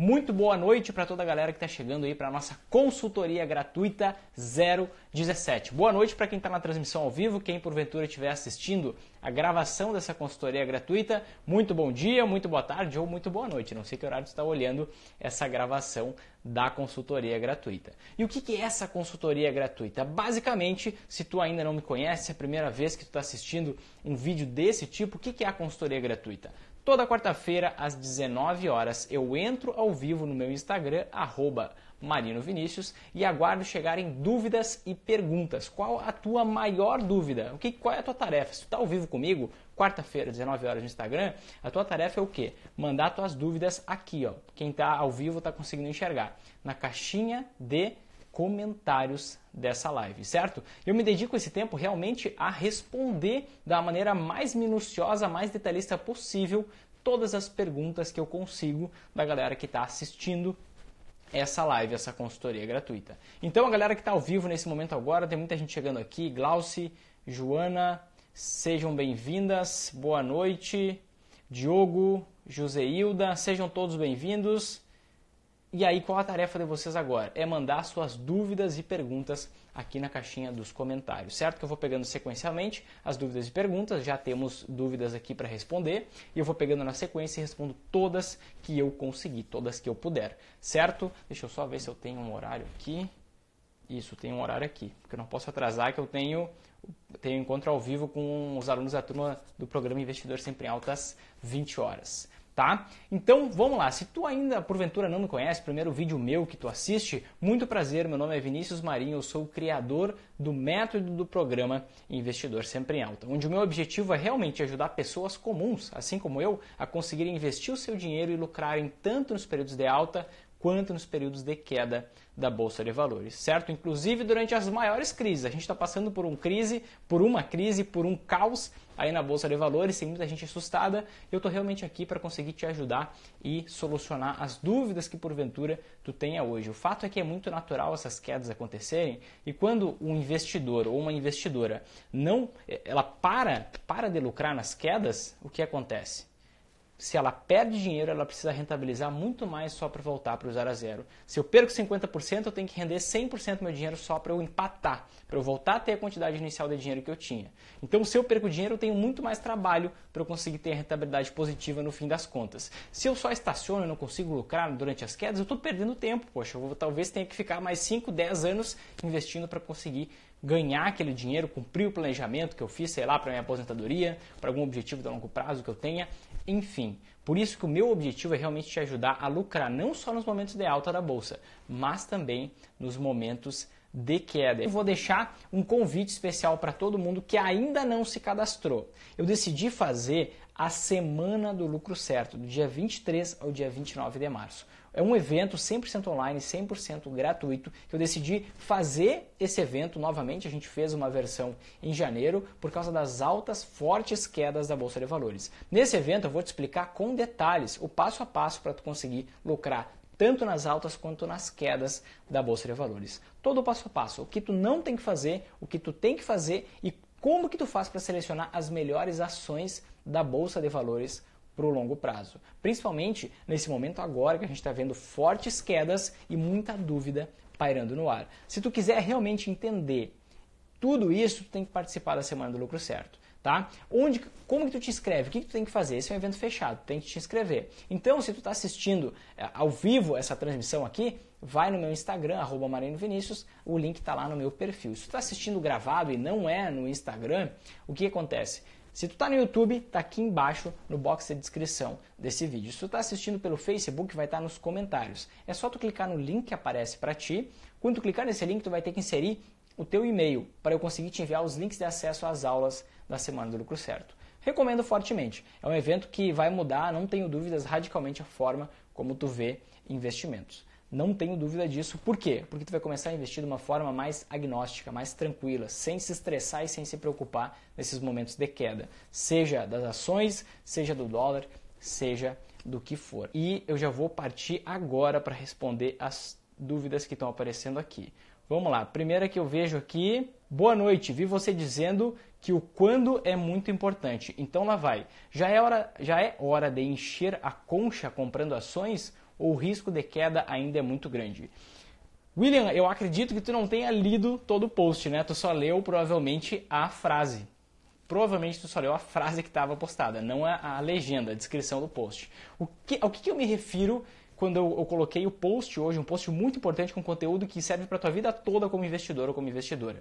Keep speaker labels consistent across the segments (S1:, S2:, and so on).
S1: Muito boa noite para toda a galera que está chegando aí para a nossa consultoria gratuita 017. Boa noite para quem está na transmissão ao vivo, quem porventura estiver assistindo a gravação dessa consultoria gratuita. Muito bom dia, muito boa tarde ou muito boa noite. Não sei que horário você está olhando essa gravação da consultoria gratuita. E o que é essa consultoria gratuita? Basicamente, se tu ainda não me conhece, é a primeira vez que tu está assistindo um vídeo desse tipo, o que é a consultoria gratuita? Toda quarta-feira, às 19 horas, eu entro ao vivo no meu Instagram, arroba Marino Vinícius, e aguardo chegarem dúvidas e perguntas. Qual a tua maior dúvida? O que, qual é a tua tarefa? Se tu está ao vivo comigo, quarta-feira, 19 horas no Instagram, a tua tarefa é o quê? Mandar tuas dúvidas aqui, ó. Quem está ao vivo está conseguindo enxergar. Na caixinha de comentários dessa live, certo? Eu me dedico esse tempo realmente a responder da maneira mais minuciosa, mais detalhista possível todas as perguntas que eu consigo da galera que está assistindo essa live, essa consultoria gratuita. Então, a galera que está ao vivo nesse momento agora, tem muita gente chegando aqui, Glauci, Joana, sejam bem-vindas, boa noite, Diogo, Joseilda, sejam todos bem-vindos. E aí, qual a tarefa de vocês agora? É mandar suas dúvidas e perguntas aqui na caixinha dos comentários, certo? Que eu vou pegando sequencialmente as dúvidas e perguntas, já temos dúvidas aqui para responder, e eu vou pegando na sequência e respondo todas que eu conseguir, todas que eu puder, certo? Deixa eu só ver se eu tenho um horário aqui. Isso, tem um horário aqui, porque eu não posso atrasar que eu tenho tenho encontro ao vivo com os alunos da turma do programa Investidor Sempre em Altas 20 horas tá? Então vamos lá, se tu ainda porventura não me conhece, primeiro vídeo meu que tu assiste, muito prazer, meu nome é Vinícius Marinho, eu sou o criador do método do programa Investidor Sempre em Alta, onde o meu objetivo é realmente ajudar pessoas comuns, assim como eu, a conseguir investir o seu dinheiro e lucrarem tanto nos períodos de alta quanto nos períodos de queda da bolsa de valores, certo? Inclusive durante as maiores crises. A gente está passando por um crise, por uma crise, por um caos aí na bolsa de valores, tem muita gente assustada. Eu estou realmente aqui para conseguir te ajudar e solucionar as dúvidas que porventura tu tenha hoje. O fato é que é muito natural essas quedas acontecerem e quando um investidor ou uma investidora não, eh, ela para, para de lucrar nas quedas, o que acontece? se ela perde dinheiro, ela precisa rentabilizar muito mais só para voltar para o zero a zero. Se eu perco 50%, eu tenho que render 100% do meu dinheiro só para eu empatar, para eu voltar a ter a quantidade inicial de dinheiro que eu tinha. Então, se eu perco dinheiro, eu tenho muito mais trabalho para eu conseguir ter a rentabilidade positiva no fim das contas. Se eu só estaciono e não consigo lucrar durante as quedas, eu estou perdendo tempo. Poxa, eu vou, talvez tenha que ficar mais 5, 10 anos investindo para conseguir ganhar aquele dinheiro, cumprir o planejamento que eu fiz, sei lá, para minha aposentadoria, para algum objetivo de longo prazo que eu tenha. Enfim, por isso que o meu objetivo é realmente te ajudar a lucrar não só nos momentos de alta da bolsa, mas também nos momentos de queda. Eu vou deixar um convite especial para todo mundo que ainda não se cadastrou. Eu decidi fazer a semana do lucro certo, do dia 23 ao dia 29 de março é um evento 100% online, 100% gratuito, que eu decidi fazer esse evento novamente. A gente fez uma versão em janeiro por causa das altas, fortes quedas da bolsa de valores. Nesse evento eu vou te explicar com detalhes o passo a passo para tu conseguir lucrar tanto nas altas quanto nas quedas da bolsa de valores. Todo o passo a passo, o que tu não tem que fazer, o que tu tem que fazer e como que tu faz para selecionar as melhores ações da bolsa de valores para o longo prazo. Principalmente nesse momento agora que a gente está vendo fortes quedas e muita dúvida pairando no ar. Se tu quiser realmente entender tudo isso, tu tem que participar da Semana do Lucro Certo. Tá? Onde, como que tu te inscreve? O que, que tu tem que fazer? Esse é um evento fechado, tem que te inscrever. Então, se tu está assistindo eh, ao vivo essa transmissão aqui, vai no meu Instagram, arroba Marino Vinícius, o link está lá no meu perfil. Se tu está assistindo gravado e não é no Instagram, o que acontece? Se tu tá no YouTube, tá aqui embaixo no box de descrição desse vídeo. Se tu tá assistindo pelo Facebook, vai estar tá nos comentários. É só tu clicar no link que aparece para ti. Quando tu clicar nesse link, tu vai ter que inserir o teu e-mail para eu conseguir te enviar os links de acesso às aulas da Semana do Lucro Certo. Recomendo fortemente. É um evento que vai mudar, não tenho dúvidas, radicalmente a forma como tu vê investimentos. Não tenho dúvida disso. Por quê? Porque tu vai começar a investir de uma forma mais agnóstica, mais tranquila, sem se estressar e sem se preocupar nesses momentos de queda, seja das ações, seja do dólar, seja do que for. E eu já vou partir agora para responder as dúvidas que estão aparecendo aqui. Vamos lá. Primeira que eu vejo aqui, boa noite. Vi você dizendo que o quando é muito importante. Então lá vai. Já é hora, já é hora de encher a concha comprando ações? o risco de queda ainda é muito grande. William, eu acredito que tu não tenha lido todo o post, né? Tu só leu provavelmente a frase. Provavelmente tu só leu a frase que estava postada, não a, a, legenda, a descrição do post. O que, ao que, que eu me refiro quando eu, eu, coloquei o post hoje, um post muito importante com conteúdo que serve para tua vida toda como investidor ou como investidora.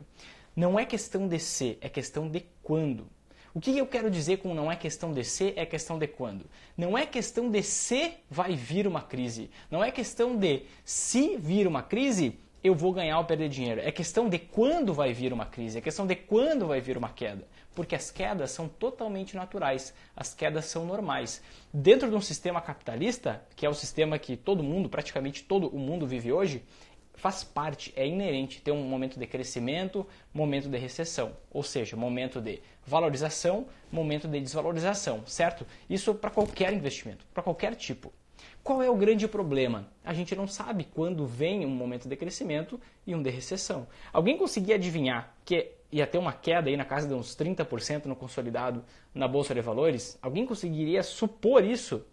S1: Não é questão de ser, é questão de quando. O que eu quero dizer com não é questão de se, é questão de quando? Não é questão de se vai vir uma crise. Não é questão de se vir uma crise, eu vou ganhar ou perder dinheiro. É questão de quando vai vir uma crise, é questão de quando vai vir uma queda. Porque as quedas são totalmente naturais, as quedas são normais. Dentro de um sistema capitalista, que é o sistema que todo mundo, praticamente todo o mundo vive hoje, faz parte, é inerente ter um momento de crescimento, momento de recessão, ou seja, momento de valorização, momento de desvalorização, certo? Isso para qualquer investimento, para qualquer tipo. Qual é o grande problema? A gente não sabe quando vem um momento de crescimento e um de recessão. Alguém conseguia adivinhar que ia ter uma queda aí na casa de uns 30% no consolidado na bolsa de valores? Alguém conseguiria supor isso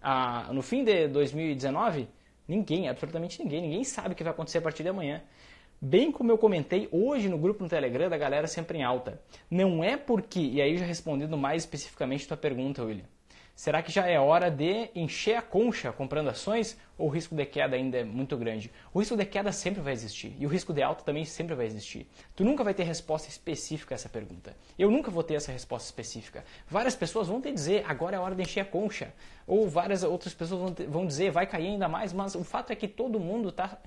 S1: ah, no fim de 2019? Ninguém, absolutamente ninguém. Ninguém sabe o que vai acontecer a partir de amanhã. Bem como eu comentei hoje no grupo no Telegram da galera sempre em alta. Não é porque, e aí já respondendo mais especificamente a tua pergunta, William. Será que já é hora de encher a concha comprando ações ou o risco de queda ainda é muito grande? O risco de queda sempre vai existir e o risco de alta também sempre vai existir. Tu nunca vai ter resposta específica a essa pergunta. Eu nunca vou ter essa resposta específica. Várias pessoas vão te dizer agora é hora de encher a concha ou várias outras pessoas vão, te, vão dizer vai cair ainda mais, mas o fato é que todo mundo está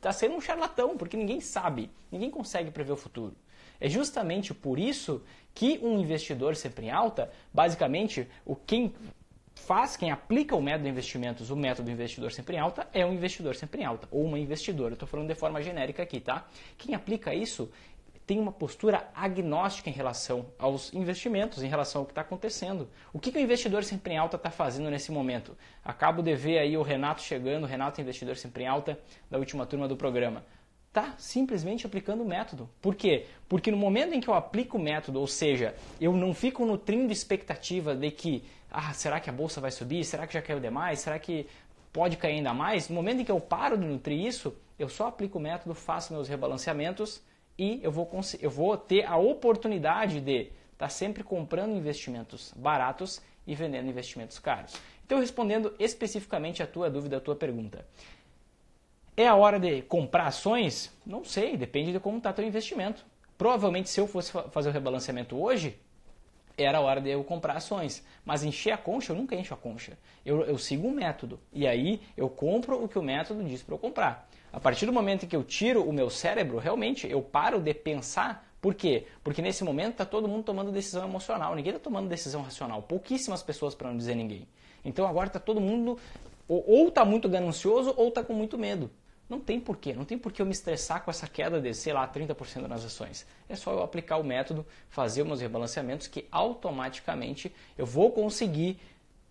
S1: está sendo um charlatão, porque ninguém sabe, ninguém consegue prever o futuro. É justamente por isso que um investidor sempre em alta, basicamente, o quem faz, quem aplica o método de investimentos, o método investidor sempre em alta, é um investidor sempre em alta, ou uma investidora. estou falando de forma genérica aqui, tá? Quem aplica isso tem uma postura agnóstica em relação aos investimentos, em relação ao que está acontecendo. O que, que o investidor sempre em alta está fazendo nesse momento? Acabo de ver aí o Renato chegando, o Renato é investidor sempre em alta da última turma do programa. Tá simplesmente aplicando o método. Por quê? Porque no momento em que eu aplico o método, ou seja, eu não fico nutrindo expectativa de que, ah, será que a bolsa vai subir? Será que já caiu demais? Será que pode cair ainda mais? No momento em que eu paro de nutrir isso, eu só aplico o método, faço meus rebalanceamentos e eu vou, eu vou ter a oportunidade de estar tá sempre comprando investimentos baratos e vendendo investimentos caros. Então, respondendo especificamente a tua dúvida, a tua pergunta. É a hora de comprar ações? Não sei, depende de como está teu investimento. Provavelmente, se eu fosse fazer o rebalanceamento hoje, era a hora de eu comprar ações. Mas encher a concha, eu nunca encho a concha. Eu, eu sigo um método. E aí eu compro o que o método diz para eu comprar. A partir do momento em que eu tiro o meu cérebro, realmente eu paro de pensar. Por quê? Porque nesse momento está todo mundo tomando decisão emocional, ninguém está tomando decisão racional. Pouquíssimas pessoas, para não dizer ninguém. Então agora está todo mundo ou está muito ganancioso ou está com muito medo. Não tem porquê, não tem porquê eu me estressar com essa queda de, sei lá, 30% nas ações. É só eu aplicar o método, fazer meus rebalanceamentos que automaticamente eu vou conseguir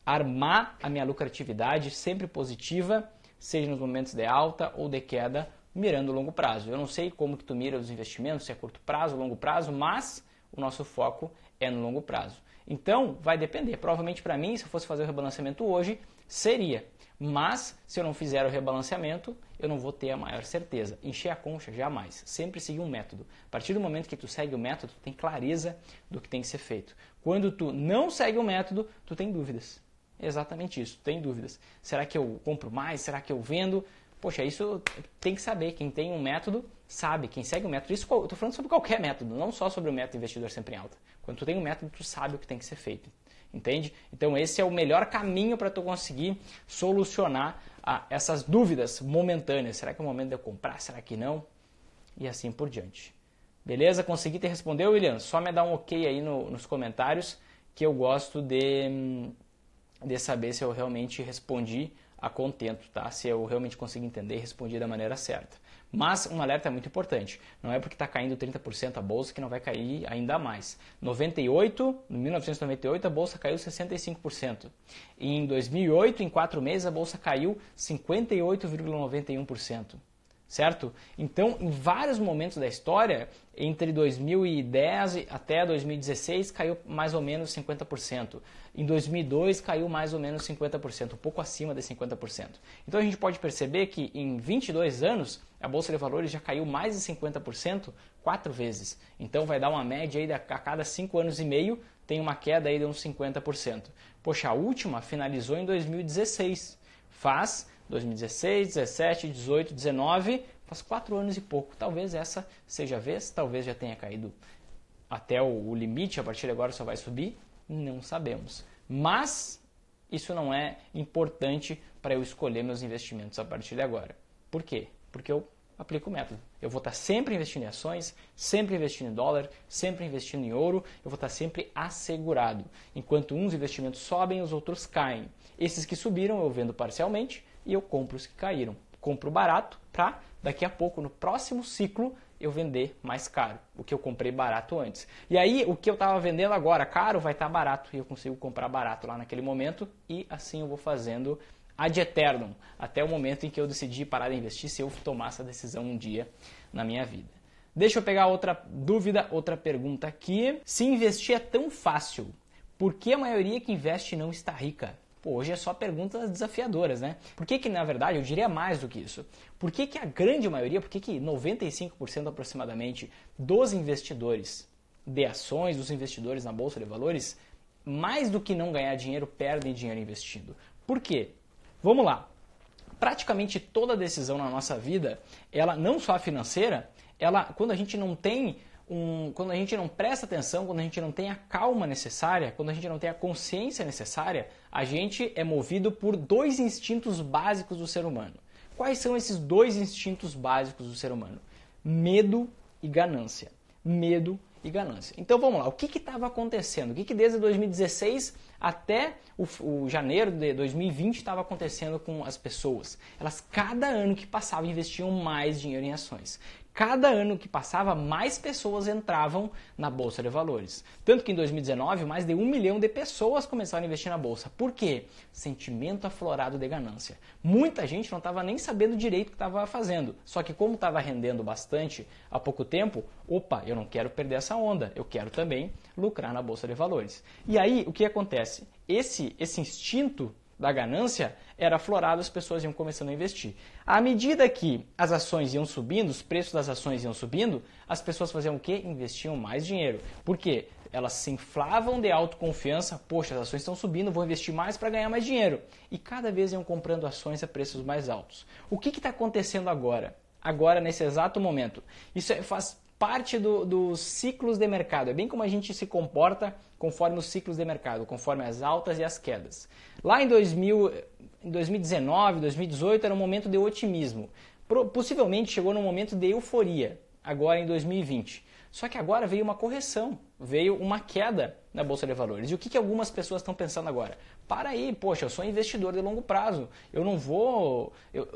S1: armar a minha lucratividade sempre positiva, seja nos momentos de alta ou de queda, mirando o longo prazo. Eu não sei como que tu mira os investimentos, se é curto prazo, longo prazo, mas o nosso foco é no longo prazo. Então, vai depender. Provavelmente para mim, se eu fosse fazer o rebalanceamento hoje, seria mas, se eu não fizer o rebalanceamento, eu não vou ter a maior certeza. Encher a concha, jamais. Sempre seguir um método. A partir do momento que tu segue o método, tu tem clareza do que tem que ser feito. Quando tu não segue o método, tu tem dúvidas. Exatamente isso, tem dúvidas. Será que eu compro mais? Será que eu vendo? Poxa, isso tem que saber. Quem tem um método sabe, quem segue um método. Isso eu estou falando sobre qualquer método, não só sobre o método investidor sempre em alta. Quando tu tem um método, tu sabe o que tem que ser feito. Entende? Então esse é o melhor caminho para tu conseguir solucionar ah, essas dúvidas momentâneas. Será que é o momento de eu comprar? Será que não? E assim por diante. Beleza? Consegui te responder, William? Só me dá um ok aí no, nos comentários que eu gosto de, hum, de saber se eu realmente respondi a contento, tá? Se eu realmente consegui entender e respondi da maneira certa. Mas um alerta é muito importante, não é porque está caindo 30% a bolsa que não vai cair ainda mais. 98, em 1998 a bolsa caiu 65%. E em 2008, em quatro meses a bolsa caiu 58,91% certo? Então, em vários momentos da história, entre 2010 até 2016, caiu mais ou menos 50%. Em 2002, caiu mais ou menos 50%, um pouco acima de 50%. Então, a gente pode perceber que em 22 anos, a Bolsa de Valores já caiu mais de 50% quatro vezes. Então, vai dar uma média aí a cada cinco anos e meio, tem uma queda aí de uns 50%. Poxa, a última finalizou em 2016. Faz 2016, 17, 18, 19, faz quatro anos e pouco. Talvez essa seja a vez, talvez já tenha caído até o limite, a partir de agora só vai subir, não sabemos. Mas isso não é importante para eu escolher meus investimentos a partir de agora. Por quê? Porque eu aplico o método. Eu vou estar sempre investindo em ações, sempre investindo em dólar, sempre investindo em ouro, eu vou estar sempre assegurado. Enquanto uns investimentos sobem, os outros caem. Esses que subiram eu vendo parcialmente, e eu compro os que caíram. Compro barato para daqui a pouco, no próximo ciclo, eu vender mais caro, o que eu comprei barato antes. E aí, o que eu estava vendendo agora caro vai estar tá barato e eu consigo comprar barato lá naquele momento e assim eu vou fazendo ad eternum, até o momento em que eu decidi parar de investir, se eu tomar essa decisão um dia na minha vida. Deixa eu pegar outra dúvida, outra pergunta aqui. Se investir é tão fácil, por que a maioria que investe não está rica? Pô, hoje é só perguntas desafiadoras, né? Por que, que na verdade, eu diria mais do que isso? Por que, que a grande maioria, por que, que 95% aproximadamente dos investidores de ações, dos investidores na Bolsa de Valores, mais do que não ganhar dinheiro, perdem dinheiro investindo? Por quê? Vamos lá. Praticamente toda decisão na nossa vida, ela não só financeira, ela quando a gente não tem um, quando a gente não presta atenção, quando a gente não tem a calma necessária, quando a gente não tem a consciência necessária, a gente é movido por dois instintos básicos do ser humano. Quais são esses dois instintos básicos do ser humano? Medo e ganância. Medo e ganância. Então vamos lá, o que estava acontecendo? O que, que desde 2016 até o, o janeiro de 2020 estava acontecendo com as pessoas? Elas, cada ano que passava, investiam mais dinheiro em ações cada ano que passava, mais pessoas entravam na Bolsa de Valores. Tanto que em 2019, mais de um milhão de pessoas começaram a investir na Bolsa. Por quê? Sentimento aflorado de ganância. Muita gente não estava nem sabendo direito o que estava fazendo. Só que como estava rendendo bastante há pouco tempo, opa, eu não quero perder essa onda, eu quero também lucrar na Bolsa de Valores. E aí, o que acontece? Esse, esse instinto da ganância era aflorado, as pessoas iam começando a investir. À medida que as ações iam subindo, os preços das ações iam subindo, as pessoas faziam o quê? Investiam mais dinheiro. Por quê? Elas se inflavam de autoconfiança, poxa, as ações estão subindo, vou investir mais para ganhar mais dinheiro. E cada vez iam comprando ações a preços mais altos. O que está acontecendo agora? Agora, nesse exato momento. Isso é, faz parte do, dos ciclos de mercado. É bem como a gente se comporta conforme os ciclos de mercado, conforme as altas e as quedas. Lá em, 2000, em 2019, 2018 era um momento de otimismo. Possivelmente chegou num momento de euforia, agora em 2020. Só que agora veio uma correção, veio uma queda na Bolsa de Valores. E o que, que algumas pessoas estão pensando agora? para aí, poxa, eu sou investidor de longo prazo, eu não vou,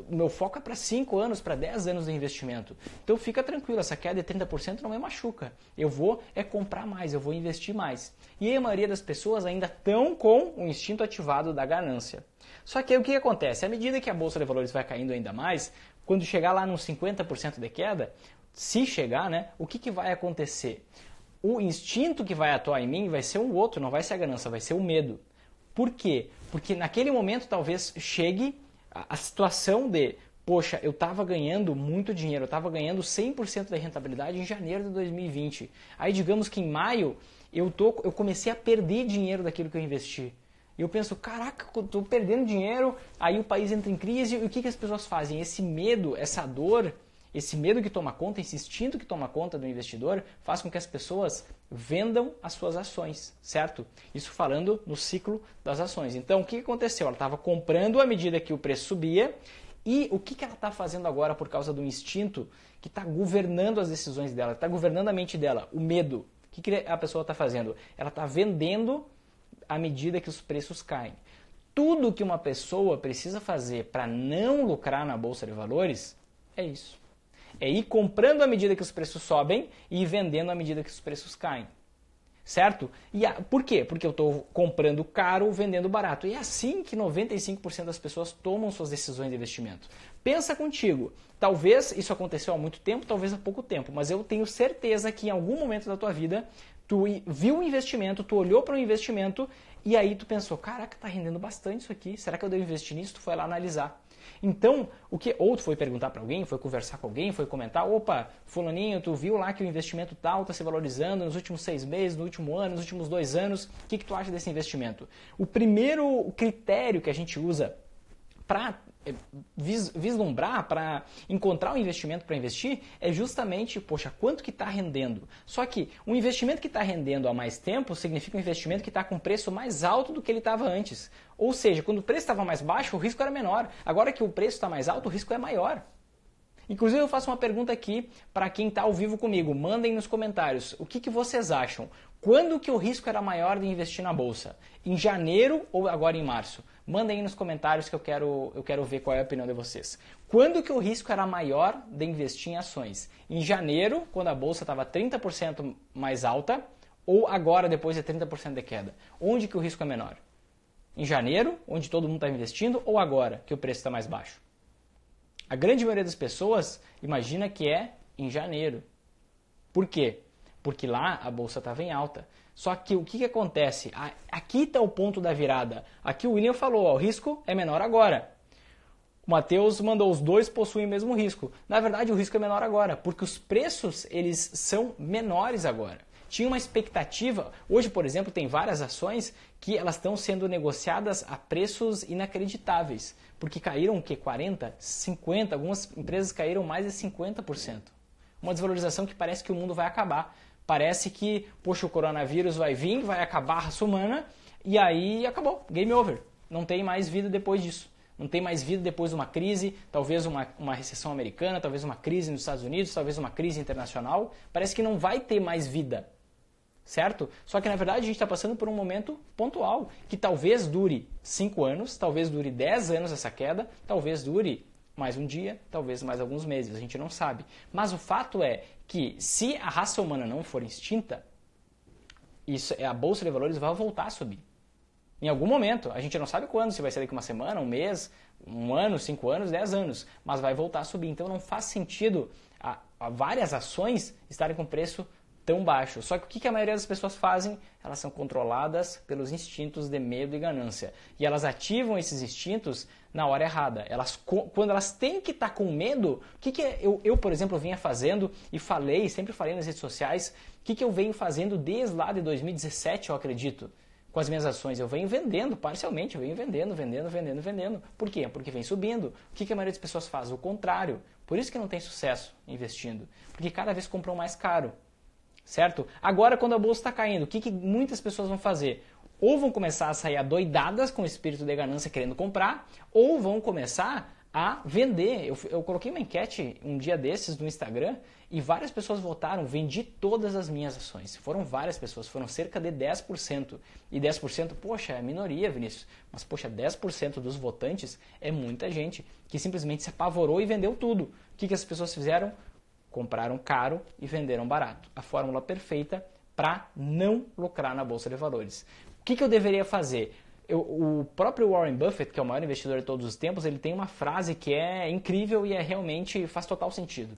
S1: meu foco é para 5 anos, para 10 anos de investimento. Então fica tranquilo, essa queda de 30% não me machuca. Eu vou é comprar mais, eu vou investir mais. E a maioria das pessoas ainda estão com o instinto ativado da ganância. Só que aí o que acontece? À medida que a bolsa de valores vai caindo ainda mais, quando chegar lá nos 50% de queda, se chegar, né, o que, que vai acontecer? O instinto que vai atuar em mim vai ser um outro, não vai ser a ganância, vai ser o medo. Por quê? Porque naquele momento talvez chegue a, situação de, poxa, eu estava ganhando muito dinheiro, eu estava ganhando 100% da rentabilidade em janeiro de 2020. Aí digamos que em maio eu, tô, eu comecei a perder dinheiro daquilo que eu investi. E eu penso, caraca, estou perdendo dinheiro, aí o país entra em crise, e o que, que as pessoas fazem? Esse medo, essa dor, esse medo que toma conta, esse instinto que toma conta do investidor, faz com que as pessoas vendam as suas ações, certo? Isso falando no ciclo das ações. Então, o que aconteceu? Ela estava comprando à medida que o preço subia e o que, que ela está fazendo agora por causa do instinto que está governando as decisões dela, está governando a mente dela, o medo. O que, que a pessoa está fazendo? Ela está vendendo à medida que os preços caem. Tudo que uma pessoa precisa fazer para não lucrar na bolsa de valores é isso. É ir comprando à medida que os preços sobem e vendendo à medida que os preços caem. Certo? E a, por quê? Porque eu estou comprando caro, vendendo barato. E é assim que 95% das pessoas tomam suas decisões de investimento. Pensa contigo. Talvez isso aconteceu há muito tempo, talvez há pouco tempo, mas eu tenho certeza que em algum momento da tua vida tu viu um investimento, tu olhou para um investimento e aí tu pensou, caraca, tá rendendo bastante isso aqui, será que eu devo investir nisso? Tu foi lá analisar. Então, o que ou tu foi perguntar para alguém, foi conversar com alguém, foi comentar, opa, fulaninho, tu viu lá que o investimento tal está tá se valorizando nos últimos seis meses, no último ano, nos últimos dois anos, o que, que tu acha desse investimento? O primeiro critério que a gente usa para vis, vislumbrar, para encontrar um investimento para investir, é justamente, poxa, quanto que está rendendo. Só que um investimento que está rendendo há mais tempo significa um investimento que está com preço mais alto do que ele estava antes. Ou seja, quando o preço estava mais baixo, o risco era menor. Agora que o preço está mais alto, o risco é maior. Inclusive, eu faço uma pergunta aqui para quem está ao vivo comigo. Mandem nos comentários o que, que vocês acham. Quando que o risco era maior de investir na bolsa? Em janeiro ou agora em março? Mandem aí nos comentários que eu quero, eu quero ver qual é a opinião de vocês. Quando que o risco era maior de investir em ações? Em janeiro, quando a bolsa estava 30% mais alta, ou agora depois de 30% de queda? Onde que o risco é menor? Em janeiro, onde todo mundo está investindo, ou agora que o preço está mais baixo? A grande maioria das pessoas imagina que é em janeiro. Por quê? Porque lá a bolsa estava em alta. Só que o que, que acontece? Aqui está o ponto da virada. Aqui o William falou, ó, o risco é menor agora. O Matheus mandou os dois possuem o mesmo risco. Na verdade, o risco é menor agora, porque os preços eles são menores agora. Tinha uma expectativa. Hoje, por exemplo, tem várias ações que elas estão sendo negociadas a preços inacreditáveis, porque caíram o que 40, 50, algumas empresas caíram mais de 50%. Uma desvalorização que parece que o mundo vai acabar. Parece que, poxa, o coronavírus vai vir, vai acabar a raça humana e aí acabou, game over. Não tem mais vida depois disso. Não tem mais vida depois de uma crise, talvez uma, uma recessão americana, talvez uma crise nos Estados Unidos, talvez uma crise internacional. Parece que não vai ter mais vida, certo? Só que na verdade a gente está passando por um momento pontual, que talvez dure 5 anos, talvez dure 10 anos essa queda, talvez dure mais um dia, talvez mais alguns meses, a gente não sabe. Mas o fato é que se a raça humana não for extinta, isso, é, a bolsa de valores vai voltar a subir. Em algum momento, a gente não sabe quando, se vai ser daqui uma semana, um mês, um ano, cinco anos, dez anos, mas vai voltar a subir. Então não faz sentido a, a várias ações estarem com preço tão baixo. Só que o que a maioria das pessoas fazem? Elas são controladas pelos instintos de medo e ganância. E elas ativam esses instintos na hora errada. Elas, quando elas têm que estar tá com medo, o que, que eu, eu, por exemplo, vinha fazendo e falei, sempre falei nas redes sociais, o que, que eu venho fazendo desde lá de 2017, eu acredito, com as minhas ações? Eu venho vendendo, parcialmente, eu venho vendendo, vendendo, vendendo, vendendo. Por quê? Porque vem subindo. O que, que a maioria das pessoas faz? O contrário. Por isso que não tem sucesso investindo. Porque cada vez compram mais caro certo? Agora, quando a bolsa está caindo, o que, que muitas pessoas vão fazer? ou vão começar a sair adoidadas com o espírito de ganância querendo comprar, ou vão começar a vender. Eu, eu coloquei uma enquete um dia desses no Instagram e várias pessoas votaram, vendi todas as minhas ações. Foram várias pessoas, foram cerca de 10%. E 10%, poxa, é minoria, Vinícius. Mas, poxa, 10% dos votantes é muita gente que simplesmente se apavorou e vendeu tudo. O que, que as pessoas fizeram? Compraram caro e venderam barato. A fórmula perfeita para não lucrar na Bolsa de Valores. O que, que eu deveria fazer? Eu, o próprio Warren Buffett, que é o maior investidor de todos os tempos, ele tem uma frase que é incrível e é realmente faz total sentido.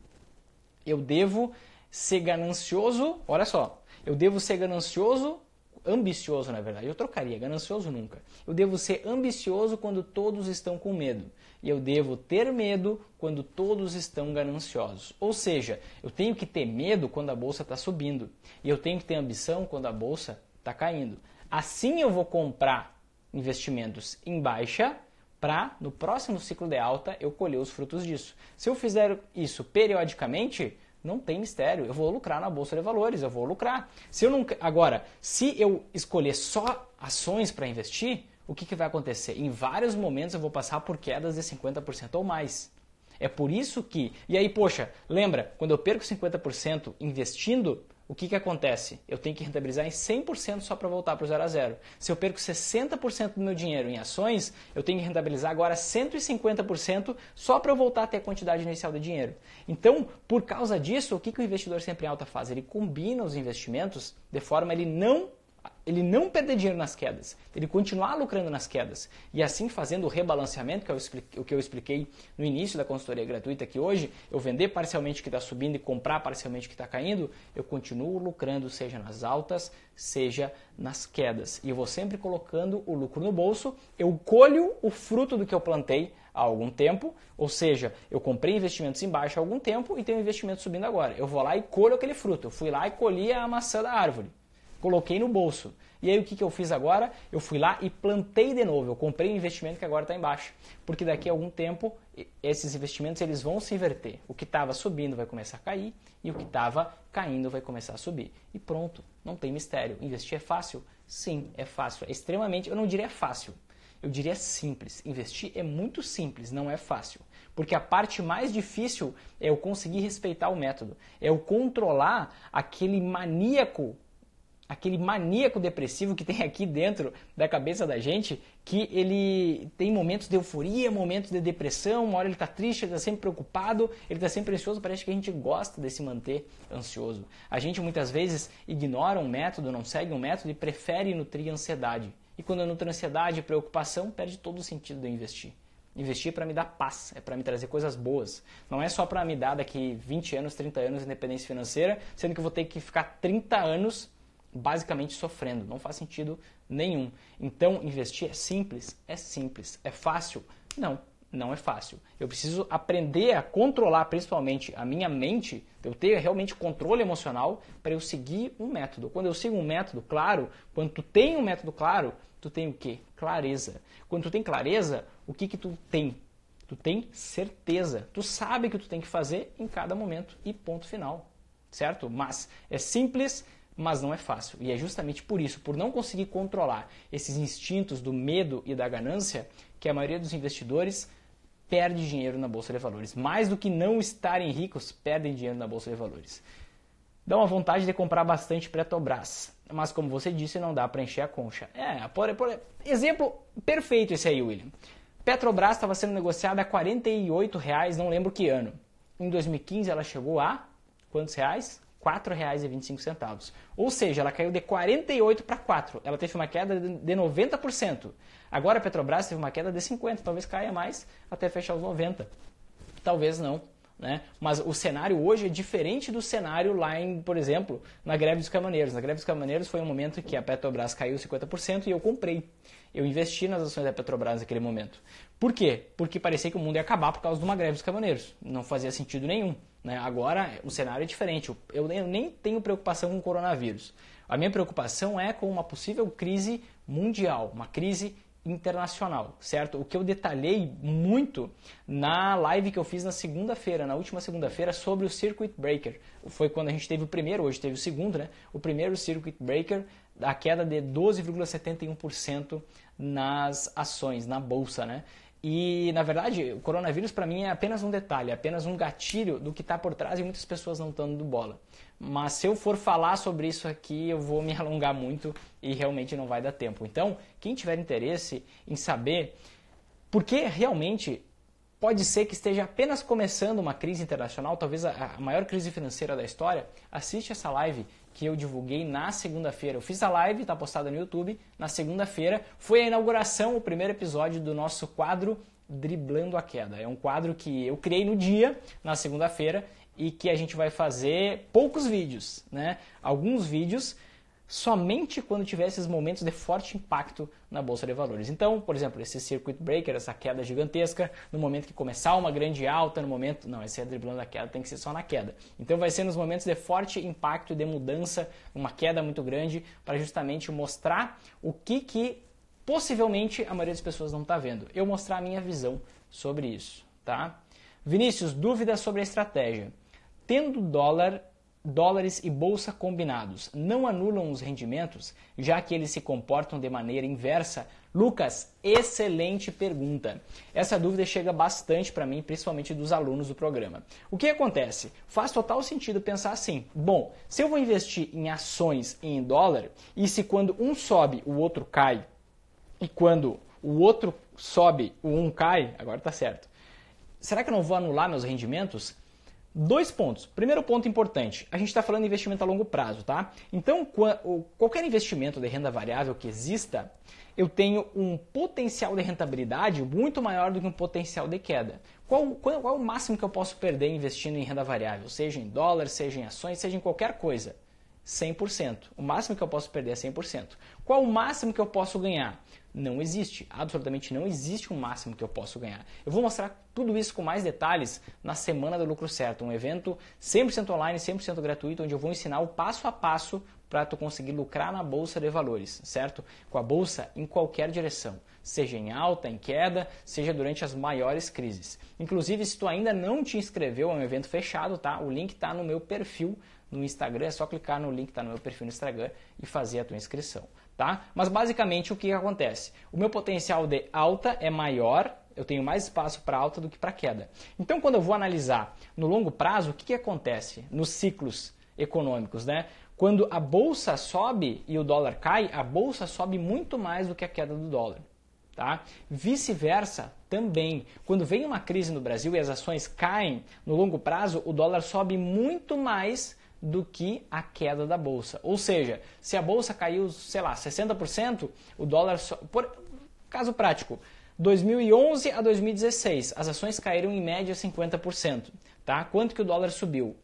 S1: Eu devo ser ganancioso, olha só, eu devo ser ganancioso, ambicioso na verdade, eu trocaria, ganancioso nunca. Eu devo ser ambicioso quando todos estão com medo. E eu devo ter medo quando todos estão gananciosos. Ou seja, eu tenho que ter medo quando a bolsa está subindo. E eu tenho que ter ambição quando a bolsa está caindo. Assim eu vou comprar investimentos em baixa para no próximo ciclo de alta eu colher os frutos disso. Se eu fizer isso periodicamente, não tem mistério. Eu vou lucrar na bolsa de valores, eu vou lucrar. Se eu não, agora, se eu escolher só ações para investir, o que, que vai acontecer? Em vários momentos eu vou passar por quedas de 50% ou mais. É por isso que. E aí, poxa, lembra, quando eu perco 50% investindo, o que, que acontece? Eu tenho que rentabilizar em 100% só para voltar para o zero a zero. Se eu perco 60% do meu dinheiro em ações, eu tenho que rentabilizar agora 150% só para eu voltar até a quantidade inicial de dinheiro. Então, por causa disso, o que, que o investidor sempre em alta faz? Ele combina os investimentos de forma a ele não ele não perder dinheiro nas quedas, ele continuar lucrando nas quedas e assim fazendo o rebalanceamento, que eu expliquei, o que eu expliquei no início da consultoria gratuita, que hoje eu vender parcialmente o que está subindo e comprar parcialmente o que está caindo, eu continuo lucrando, seja nas altas, seja nas quedas. E eu vou sempre colocando o lucro no bolso, eu colho o fruto do que eu plantei há algum tempo, ou seja, eu comprei investimentos em baixa há algum tempo e tenho investimento subindo agora. Eu vou lá e colho aquele fruto, eu fui lá e colhi a maçã da árvore coloquei no bolso. E aí o que, que eu fiz agora? Eu fui lá e plantei de novo. Eu comprei um investimento que agora está embaixo. Porque daqui a algum tempo, esses investimentos eles vão se inverter. O que estava subindo vai começar a cair e o que estava caindo vai começar a subir. E pronto, não tem mistério. Investir é fácil? Sim, é fácil. É extremamente, eu não diria fácil. Eu diria simples. Investir é muito simples, não é fácil. Porque a parte mais difícil é eu conseguir respeitar o método, é eu controlar aquele maníaco aquele maníaco depressivo que tem aqui dentro da cabeça da gente, que ele tem momentos de euforia, momentos de depressão, uma hora ele está triste, ele está sempre preocupado, ele está sempre ansioso, parece que a gente gosta de se manter ansioso. A gente muitas vezes ignora um método, não segue um método e prefere nutrir ansiedade. E quando eu nutro ansiedade e preocupação, perde todo o sentido de investir. Investir é para me dar paz, é para me trazer coisas boas. Não é só para me dar daqui 20 anos, 30 anos independência financeira, sendo que eu vou ter que ficar 30 anos basicamente sofrendo, não faz sentido nenhum. Então, investir é simples? É simples. É fácil? Não, não é fácil. Eu preciso aprender a controlar principalmente a minha mente, eu ter realmente controle emocional para eu seguir um método. Quando eu sigo um método claro, quando tu tem um método claro, tu tem o quê? Clareza. Quando tu tem clareza, o que que tu tem? Tu tem certeza. Tu sabe o que tu tem que fazer em cada momento e ponto final. Certo? Mas é simples, mas não é fácil. E é justamente por isso, por não conseguir controlar esses instintos do medo e da ganância, que a maioria dos investidores perde dinheiro na bolsa de valores. Mais do que não estarem ricos, perdem dinheiro na bolsa de valores. Dá uma vontade de comprar bastante Petrobras, mas como você disse, não dá para encher a concha. É, por, por, exemplo perfeito esse aí, William. Petrobras estava sendo negociada a 48 reais, não lembro que ano. Em 2015 ela chegou a quantos reais? R$ 4,25. Ou seja, ela caiu de 48 para 4. Ela teve uma queda de 90%. Agora a Petrobras teve uma queda de 50, talvez caia mais até fechar os 90. Talvez não. Né? Mas o cenário hoje é diferente do cenário lá em, por exemplo, na greve dos caminhoneiros. Na greve dos caminhoneiros foi um momento que a Petrobras caiu 50% e eu comprei. Eu investi nas ações da Petrobras naquele momento. Por quê? Porque parecia que o mundo ia acabar por causa de uma greve dos caminhoneiros. Não fazia sentido nenhum. Né? Agora o cenário é diferente. Eu nem tenho preocupação com o coronavírus. A minha preocupação é com uma possível crise mundial, uma crise internacional, certo? O que eu detalhei muito na live que eu fiz na segunda-feira, na última segunda-feira, sobre o Circuit Breaker. Foi quando a gente teve o primeiro, hoje teve o segundo, né? O primeiro Circuit Breaker, a queda de 12,71% nas ações, na bolsa, né? E, na verdade, o coronavírus para mim é apenas um detalhe, é apenas um gatilho do que está por trás e muitas pessoas não estão dando bola. Mas se eu for falar sobre isso aqui, eu vou me alongar muito e realmente não vai dar tempo. Então, quem tiver interesse em saber por que realmente pode ser que esteja apenas começando uma crise internacional, talvez a maior crise financeira da história, assiste essa live que eu divulguei na segunda-feira. Eu fiz a live, está postada no YouTube, na segunda-feira. Foi a inauguração, o primeiro episódio do nosso quadro Driblando a Queda. É um quadro que eu criei no dia, na segunda-feira, e que a gente vai fazer poucos vídeos, né? Alguns vídeos somente quando tiver esses momentos de forte impacto na bolsa de valores. Então, por exemplo, esse circuit breaker, essa queda gigantesca, no momento que começar uma grande alta, no momento, não, esse é driblando a queda, tem que ser só na queda. Então, vai ser nos momentos de forte impacto e de mudança, uma queda muito grande, para justamente mostrar o que que possivelmente a maioria das pessoas não está vendo. Eu mostrar a minha visão sobre isso, tá? Vinícius, dúvidas sobre a estratégia. Tendo dólar dólares e bolsa combinados não anulam os rendimentos, já que eles se comportam de maneira inversa? Lucas, excelente pergunta. Essa dúvida chega bastante para mim, principalmente dos alunos do programa. O que acontece? Faz total sentido pensar assim: bom, se eu vou investir em ações e em dólar, e se quando um sobe, o outro cai, e quando o outro sobe, o um cai, agora está certo. Será que eu não vou anular meus rendimentos? Dois pontos. Primeiro ponto importante, a gente está falando de investimento a longo prazo, tá? Então, qualquer investimento de renda variável que exista, eu tenho um potencial de rentabilidade muito maior do que um potencial de queda. Qual, qual, qual é o máximo que eu posso perder investindo em renda variável? Seja em dólar, seja em ações, seja em qualquer coisa. 100%. O máximo que eu posso perder é 100%. Qual o máximo que eu posso ganhar? Não existe, absolutamente não existe um máximo que eu posso ganhar. Eu vou mostrar tudo isso com mais detalhes na Semana do Lucro Certo, um evento 100% online, 100% gratuito, onde eu vou ensinar o passo a passo para tu conseguir lucrar na bolsa de valores, certo? Com a bolsa em qualquer direção, seja em alta, em queda, seja durante as maiores crises. Inclusive, se tu ainda não te inscreveu, é um evento fechado, tá? O link está no meu perfil no Instagram, é só clicar no link que está no meu perfil no Instagram e fazer a tua inscrição tá? Mas basicamente o que acontece? O meu potencial de alta é maior, eu tenho mais espaço para alta do que para queda. Então, quando eu vou analisar no longo prazo, o que, que acontece nos ciclos econômicos, né? Quando a bolsa sobe e o dólar cai, a bolsa sobe muito mais do que a queda do dólar. Tá? Vice-versa também. Quando vem uma crise no Brasil e as ações caem, no longo prazo o dólar sobe muito mais do que a queda da bolsa. Ou seja, se a bolsa caiu, sei lá, 60%, o dólar só, por caso prático, 2011 a 2016, as ações caíram em média 50%, tá? Quanto que o dólar subiu?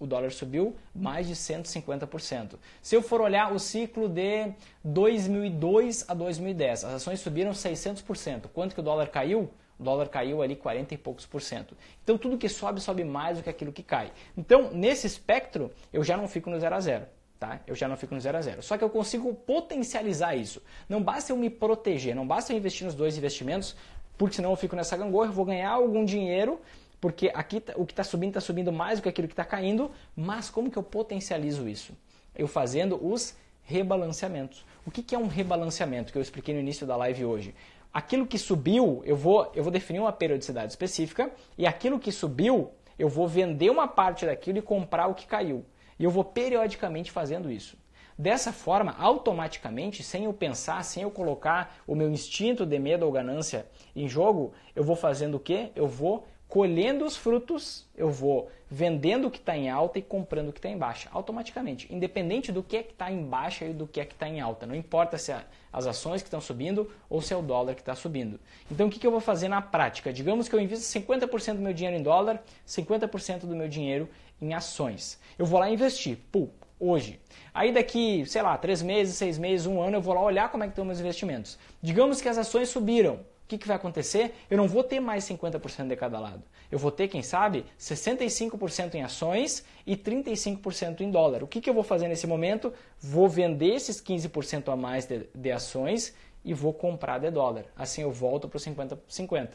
S1: O dólar subiu mais de 150%. Se eu for olhar o ciclo de 2002 a 2010, as ações subiram 600%. Quanto que o dólar caiu? O dólar caiu ali 40 e poucos por cento. Então tudo que sobe, sobe mais do que aquilo que cai. Então, nesse espectro, eu já não fico no zero a zero. Tá? Eu já não fico no zero a zero. Só que eu consigo potencializar isso. Não basta eu me proteger, não basta eu investir nos dois investimentos, porque senão eu fico nessa gangorra, vou ganhar algum dinheiro, porque aqui tá, o que está subindo está subindo mais do que aquilo que está caindo, mas como que eu potencializo isso? Eu fazendo os rebalanceamentos. O que, que é um rebalanceamento que eu expliquei no início da live hoje? aquilo que subiu, eu vou, eu vou definir uma periodicidade específica e aquilo que subiu, eu vou vender uma parte daquilo e comprar o que caiu. E eu vou periodicamente fazendo isso. Dessa forma, automaticamente, sem eu pensar, sem eu colocar o meu instinto de medo ou ganância em jogo, eu vou fazendo o quê? Eu vou colhendo os frutos, eu vou vendendo o que está em alta e comprando o que está em baixa, automaticamente, independente do que é está em baixa e do que é está em alta. Não importa se é as ações que estão subindo ou se é o dólar que está subindo. Então, o que, que eu vou fazer na prática? Digamos que eu invisto 50% do meu dinheiro em dólar, 50% do meu dinheiro em ações. Eu vou lá investir, pum, hoje. Aí daqui, sei lá, três meses, seis meses, um ano, eu vou lá olhar como é que estão meus investimentos. Digamos que as ações subiram o que, que, vai acontecer? Eu não vou ter mais 50% de cada lado. Eu vou ter, quem sabe, 65% em ações e 35% em dólar. O que, que, eu vou fazer nesse momento? Vou vender esses 15% a mais de, de, ações e vou comprar de dólar. Assim eu volto para o 50-50.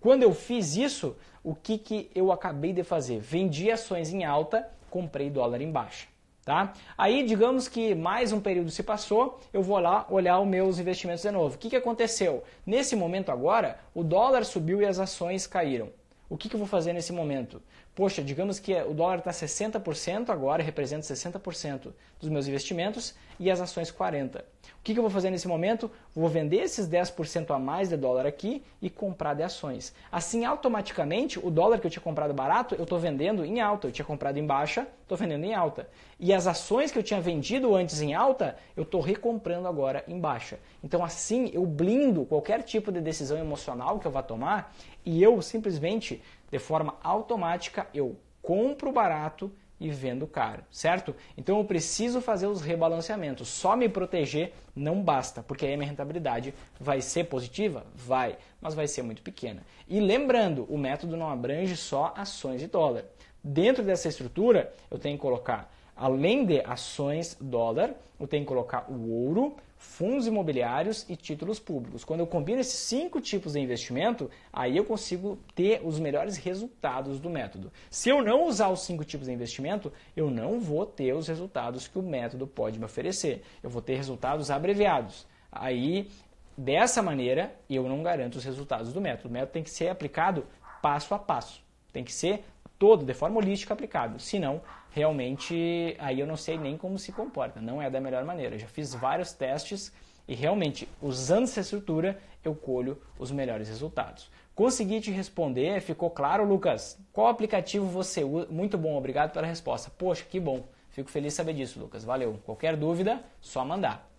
S1: Quando eu fiz isso, o que, que eu acabei de fazer? Vendi ações em alta, comprei dólar em baixa. Tá? Aí, digamos que mais um período se passou, eu vou lá olhar os meus investimentos de novo. O que, que aconteceu? Nesse momento agora, o dólar subiu e as ações caíram. O que, que eu vou fazer nesse momento? Poxa, digamos que o dólar está 60% agora, representa 60% dos meus investimentos, e as ações 40%. O que, que eu vou fazer nesse momento? Vou vender esses 10% a mais de dólar aqui e comprar de ações. Assim, automaticamente, o dólar que eu tinha comprado barato, eu estou vendendo em alta. Eu tinha comprado em baixa, estou vendendo em alta. E as ações que eu tinha vendido antes em alta, eu estou recomprando agora em baixa. Então, assim, eu blindo qualquer tipo de decisão emocional que eu vá tomar e eu simplesmente, de forma automática, eu compro barato e vendo caro, certo? Então eu preciso fazer os rebalanceamentos. Só me proteger não basta, porque aí a minha rentabilidade vai ser positiva? Vai, mas vai ser muito pequena. E lembrando, o método não abrange só ações e dólar. Dentro dessa estrutura, eu tenho que colocar, além de ações dólar, eu tenho que colocar o ouro, fundos imobiliários e títulos públicos. Quando eu combino esses cinco tipos de investimento, aí eu consigo ter os melhores resultados do método. Se eu não usar os cinco tipos de investimento, eu não vou ter os resultados que o método pode me oferecer. Eu vou ter resultados abreviados. Aí, dessa maneira, eu não garanto os resultados do método. O método tem que ser aplicado passo a passo. Tem que ser todo, de forma holística aplicado. Senão, realmente aí eu não sei nem como se comporta, não é da melhor maneira. Eu já fiz vários testes e realmente, usando essa estrutura, eu colho os melhores resultados. Consegui te responder, ficou claro, Lucas? Qual aplicativo você usa? Muito bom, obrigado pela resposta. Poxa, que bom. Fico feliz saber disso, Lucas. Valeu. Qualquer dúvida, só mandar.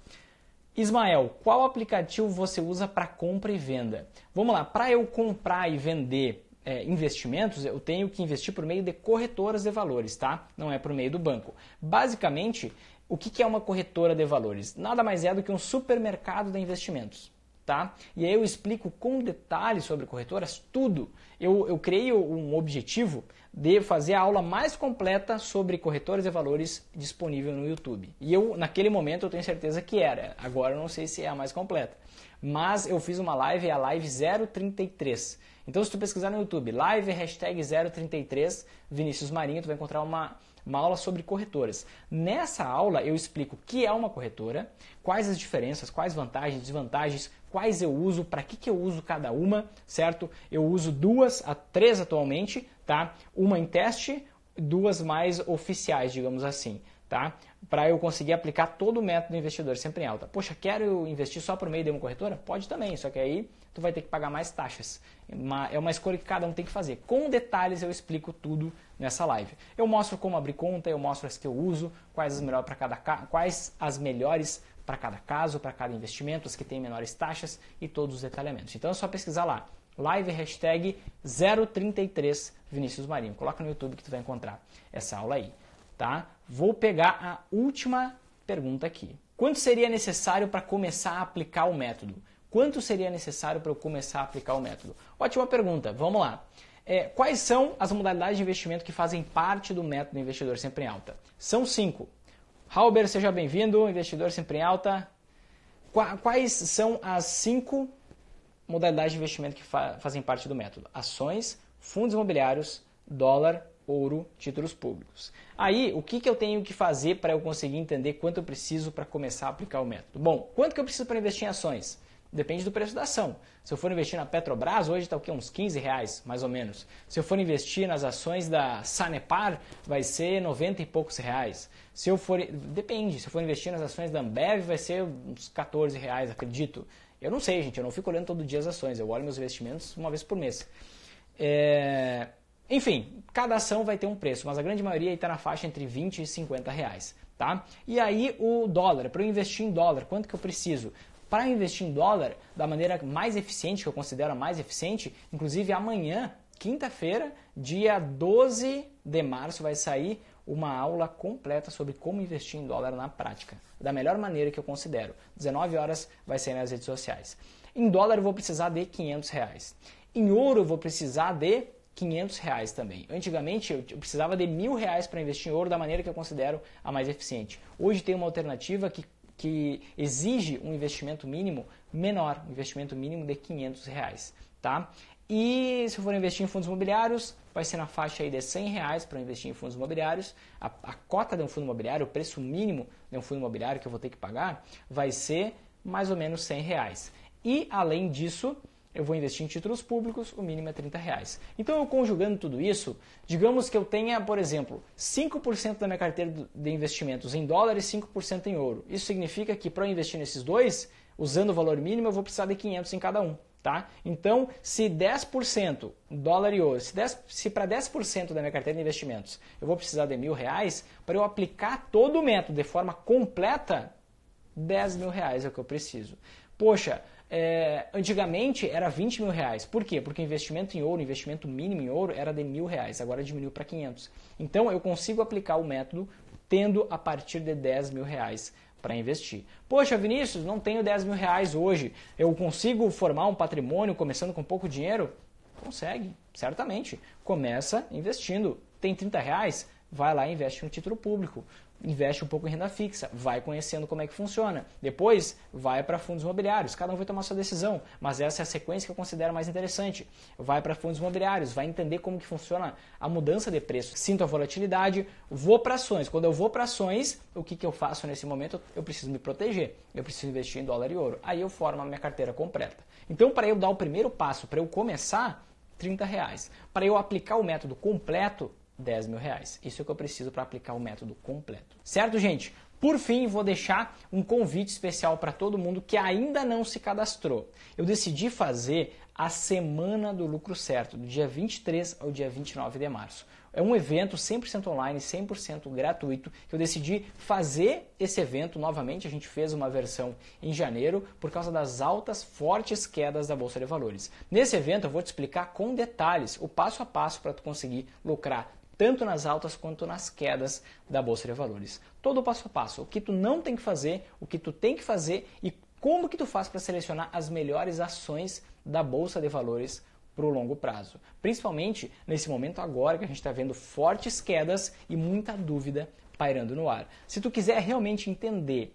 S1: Ismael, qual aplicativo você usa para compra e venda? Vamos lá, para eu comprar e vender, é, investimentos, eu tenho que investir por meio de corretoras de valores, tá? Não é por meio do banco. Basicamente, o que é uma corretora de valores? Nada mais é do que um supermercado de investimentos. Tá? E aí eu explico com detalhes sobre corretoras, tudo. Eu, eu criei um objetivo de fazer a aula mais completa sobre corretoras e valores disponível no YouTube. E eu, naquele momento, eu tenho certeza que era. Agora eu não sei se é a mais completa. Mas eu fiz uma live, a live 033. Então, se tu pesquisar no YouTube, live hashtag 033 Vinícius Marinho, tu vai encontrar uma, uma aula sobre corretoras. Nessa aula eu explico o que é uma corretora, quais as diferenças, quais vantagens, desvantagens, quais eu uso, para que, que eu uso cada uma, certo? Eu uso duas a três atualmente, tá? Uma em teste, duas mais oficiais, digamos assim tá? Para eu conseguir aplicar todo o método do investidor sempre em alta. Poxa, quero investir só por meio de uma corretora? Pode também, só que aí tu vai ter que pagar mais taxas. é uma escolha que cada um tem que fazer. Com detalhes eu explico tudo nessa live. Eu mostro como abrir conta, eu mostro as que eu uso, quais as melhores para cada quais as melhores para cada caso, para cada investimento, as que têm menores taxas e todos os detalhamentos. Então é só pesquisar lá live hashtag 033 Vinícius Marinho. Coloca no YouTube que tu vai encontrar essa aula aí, tá? Vou pegar a última pergunta aqui. Quanto seria necessário para começar a aplicar o método? Quanto seria necessário para eu começar a aplicar o método? Ótima pergunta, vamos lá. É, quais são as modalidades de investimento que fazem parte do método investidor sempre em alta? São cinco. Halber, seja bem-vindo, investidor sempre em alta. Quais são as cinco modalidades de investimento que fa fazem parte do método? Ações, fundos imobiliários, dólar, ouro, títulos públicos. Aí, o que, que eu tenho que fazer para eu conseguir entender quanto eu preciso para começar a aplicar o método? Bom, quanto que eu preciso para investir em ações? Depende do preço da ação. Se eu for investir na Petrobras, hoje está o quê? Uns 15 reais, mais ou menos. Se eu for investir nas ações da Sanepar, vai ser 90 e poucos reais. Se eu for. Depende, se eu for investir nas ações da Ambev, vai ser uns 14 reais, acredito. Eu não sei, gente, eu não fico olhando todo dia as ações, eu olho meus investimentos uma vez por mês. É... Enfim, cada ação vai ter um preço, mas a grande maioria está na faixa entre 20 e 50 reais. Tá? E aí o dólar, para eu investir em dólar, quanto que eu preciso? para investir em dólar da maneira mais eficiente, que eu considero a mais eficiente, inclusive amanhã, quinta-feira, dia 12 de março, vai sair uma aula completa sobre como investir em dólar na prática, da melhor maneira que eu considero. 19 horas vai sair nas redes sociais. Em dólar eu vou precisar de 500 reais. Em ouro eu vou precisar de 500 reais também. Antigamente eu precisava de mil reais para investir em ouro da maneira que eu considero a mais eficiente. Hoje tem uma alternativa que que exige um investimento mínimo menor, um investimento mínimo de 500 reais, tá? E se eu for investir em fundos imobiliários, vai ser na faixa aí de 100 reais para investir em fundos imobiliários. A, a, cota de um fundo imobiliário, o preço mínimo de um fundo imobiliário que eu vou ter que pagar, vai ser mais ou menos 100 reais. E além disso, eu vou investir em títulos públicos, o mínimo é 30 reais. Então, eu conjugando tudo isso, digamos que eu tenha, por exemplo, 5% da minha carteira de investimentos em dólar e 5% em ouro. Isso significa que para eu investir nesses dois, usando o valor mínimo, eu vou precisar de 500 em cada um. Tá? Então, se 10% dólar e ouro, se, se para 10% da minha carteira de investimentos eu vou precisar de mil reais, para eu aplicar todo o método de forma completa, 10 mil reais é o que eu preciso. Poxa, é, antigamente era 20 mil reais. Por quê? Porque o investimento em ouro, o investimento mínimo em ouro era de mil reais, agora diminuiu para 500. Então eu consigo aplicar o método tendo a partir de 10 mil reais para investir. Poxa, Vinícius, não tenho 10 mil reais hoje. Eu consigo formar um patrimônio começando com pouco dinheiro? Consegue, certamente. Começa investindo. Tem 30 reais? Vai lá e investe no título público investe um pouco em renda fixa, vai conhecendo como é que funciona. Depois, vai para fundos imobiliários. Cada um vai tomar sua decisão, mas essa é a sequência que eu considero mais interessante. Vai para fundos imobiliários, vai entender como que funciona a mudança de preço. Sinto a volatilidade, vou para ações. Quando eu vou para ações, o que, que eu faço nesse momento? Eu preciso me proteger. Eu preciso investir em dólar e ouro. Aí eu formo a minha carteira completa. Então, para eu dar o primeiro passo, para eu começar, 30 reais. Para eu aplicar o método completo, 10 mil reais. Isso é o que eu preciso para aplicar o método completo. Certo, gente? Por fim, vou deixar um convite especial para todo mundo que ainda não se cadastrou. Eu decidi fazer a Semana do Lucro Certo, do dia 23 ao dia 29 de março. É um evento 100% online, 100% gratuito, que eu decidi fazer esse evento novamente. A gente fez uma versão em janeiro por causa das altas, fortes quedas da Bolsa de Valores. Nesse evento eu vou te explicar com detalhes o passo a passo para tu conseguir lucrar tanto nas altas quanto nas quedas da bolsa de valores. Todo o passo a passo, o que tu não tem que fazer, o que tu tem que fazer e como que tu faz para selecionar as melhores ações da bolsa de valores para o longo prazo. Principalmente nesse momento agora que a gente está vendo fortes quedas e muita dúvida pairando no ar. Se tu quiser realmente entender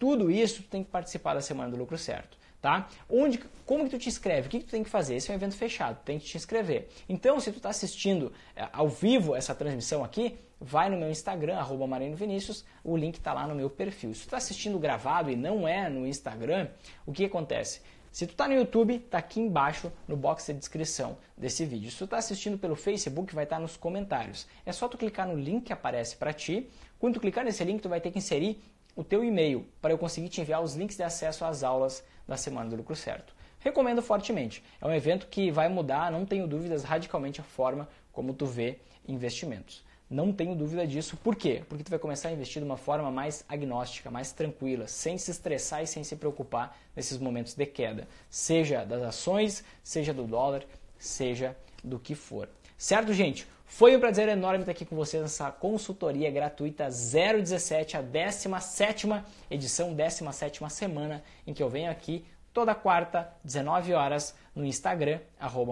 S1: tudo isso, tu tem que participar da Semana do Lucro Certo tá? Onde, como que tu te inscreve? O que, que tu tem que fazer? Esse é um evento fechado, tem que te inscrever. Então, se tu está assistindo é, ao vivo essa transmissão aqui, vai no meu Instagram, arroba Marino Vinícius, o link está lá no meu perfil. Se tu está assistindo gravado e não é no Instagram, o que acontece? Se tu está no YouTube, está aqui embaixo no box de descrição desse vídeo. Se tu está assistindo pelo Facebook, vai estar tá nos comentários. É só tu clicar no link que aparece para ti. Quando tu clicar nesse link, tu vai ter que inserir o teu e-mail para eu conseguir te enviar os links de acesso às aulas da Semana do Lucro Certo. Recomendo fortemente. É um evento que vai mudar, não tenho dúvidas, radicalmente a forma como tu vê investimentos. Não tenho dúvida disso. Por quê? Porque tu vai começar a investir de uma forma mais agnóstica, mais tranquila, sem se estressar e sem se preocupar nesses momentos de queda, seja das ações, seja do dólar, seja do que for. Certo, gente? Foi um prazer enorme estar aqui com vocês nessa consultoria gratuita 017, a 17 edição, 17 semana em que eu venho aqui toda quarta, 19 horas, no Instagram,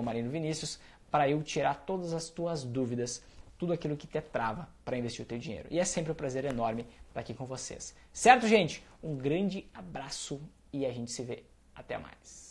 S1: MarinoVinícius, para eu tirar todas as tuas dúvidas, tudo aquilo que te trava para investir o teu dinheiro. E é sempre um prazer enorme estar aqui com vocês. Certo, gente? Um grande abraço e a gente se vê. Até mais.